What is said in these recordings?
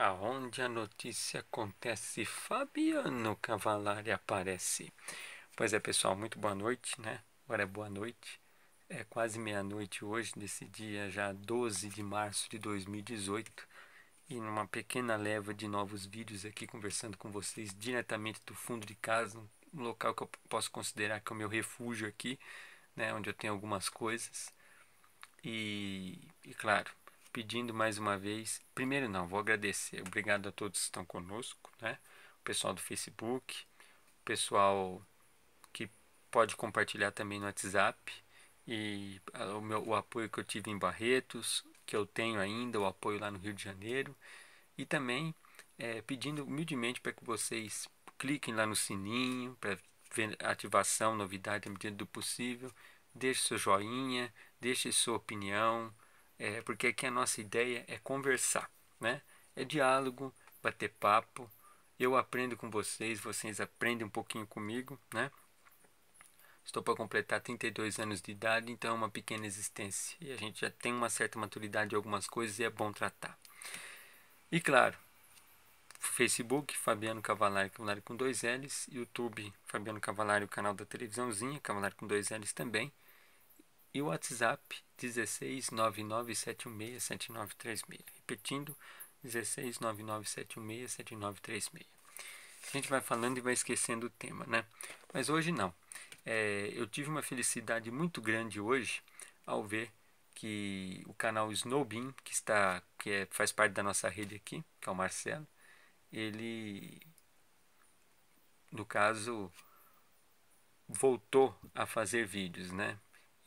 Aonde a notícia acontece, Fabiano Cavalari aparece. Pois é, pessoal, muito boa noite, né? Agora é boa noite. É quase meia-noite hoje, nesse dia já 12 de março de 2018. E numa pequena leva de novos vídeos aqui conversando com vocês diretamente do fundo de casa, um local que eu posso considerar que é o meu refúgio aqui, né, onde eu tenho algumas coisas. E, e claro, pedindo mais uma vez. Primeiro não, vou agradecer. Obrigado a todos que estão conosco, né? O pessoal do Facebook, o pessoal que pode compartilhar também no WhatsApp e o, meu, o apoio que eu tive em Barretos, que eu tenho ainda, o apoio lá no Rio de Janeiro. E também é, pedindo humildemente para que vocês cliquem lá no sininho para ver ativação, novidade na medida do possível. Deixe seu joinha, deixe sua opinião, é, porque aqui a nossa ideia é conversar, né? É diálogo, bater papo. Eu aprendo com vocês, vocês aprendem um pouquinho comigo, né? Estou para completar 32 anos de idade, então é uma pequena existência. E a gente já tem uma certa maturidade de algumas coisas e é bom tratar. E claro, Facebook, Fabiano Cavalari, Cavalari com dois L's. YouTube, Fabiano Cavalari, o canal da televisãozinha, Cavalari com dois L's também. E o WhatsApp, 16 7936 Repetindo, 16 7936 7936. A gente vai falando e vai esquecendo o tema, né? Mas hoje não. É, eu tive uma felicidade muito grande hoje ao ver que o canal Snowbeam, que está que é, faz parte da nossa rede aqui, que é o Marcelo, ele no caso voltou a fazer vídeos, né?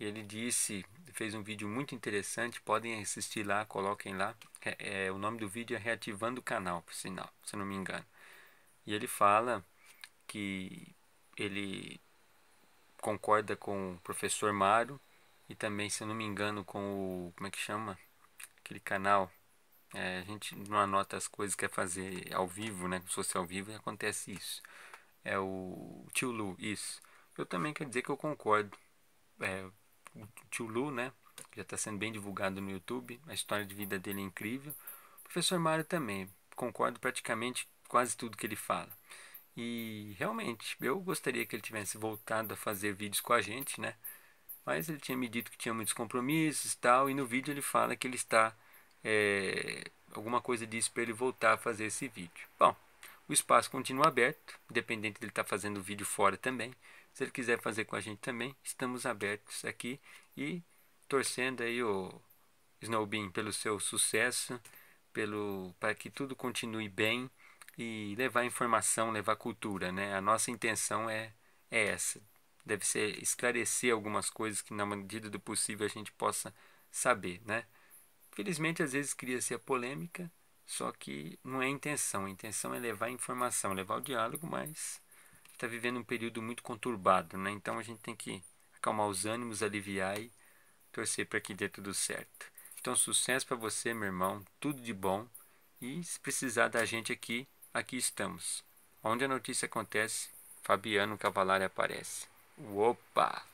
Ele disse, fez um vídeo muito interessante, podem assistir lá, coloquem lá. É, é, o nome do vídeo é Reativando o Canal, por sinal, se não me engano. E ele fala que ele concorda com o professor Mário e também, se não me engano, com o. Como é que chama? Aquele canal. É, a gente não anota as coisas que quer fazer ao vivo, né? Se fosse ao vivo, acontece isso. É o Tio Lu, isso. Eu também quero dizer que eu concordo. É, o tio Lu, né? Que já está sendo bem divulgado no YouTube. A história de vida dele é incrível. O professor Mário também. Concordo praticamente quase tudo que ele fala. E realmente, eu gostaria que ele tivesse voltado a fazer vídeos com a gente, né? Mas ele tinha me dito que tinha muitos compromissos e tal. E no vídeo ele fala que ele está. É, alguma coisa disso para ele voltar a fazer esse vídeo. Bom, o espaço continua aberto, independente dele estar tá fazendo vídeo fora também. Se ele quiser fazer com a gente também, estamos abertos aqui e torcendo aí o Snowbin pelo seu sucesso, pelo para que tudo continue bem e levar informação, levar cultura, né? A nossa intenção é, é essa. Deve ser esclarecer algumas coisas que na medida do possível a gente possa saber, né? Felizmente às vezes cria-se a polêmica, só que não é a intenção. A intenção é levar informação, levar o diálogo, mas está vivendo um período muito conturbado, né? Então a gente tem que acalmar os ânimos, aliviar e torcer para que dê tudo certo. Então sucesso para você, meu irmão, tudo de bom e se precisar da gente aqui, aqui estamos. Onde a notícia acontece, Fabiano Cavalari aparece. Opa!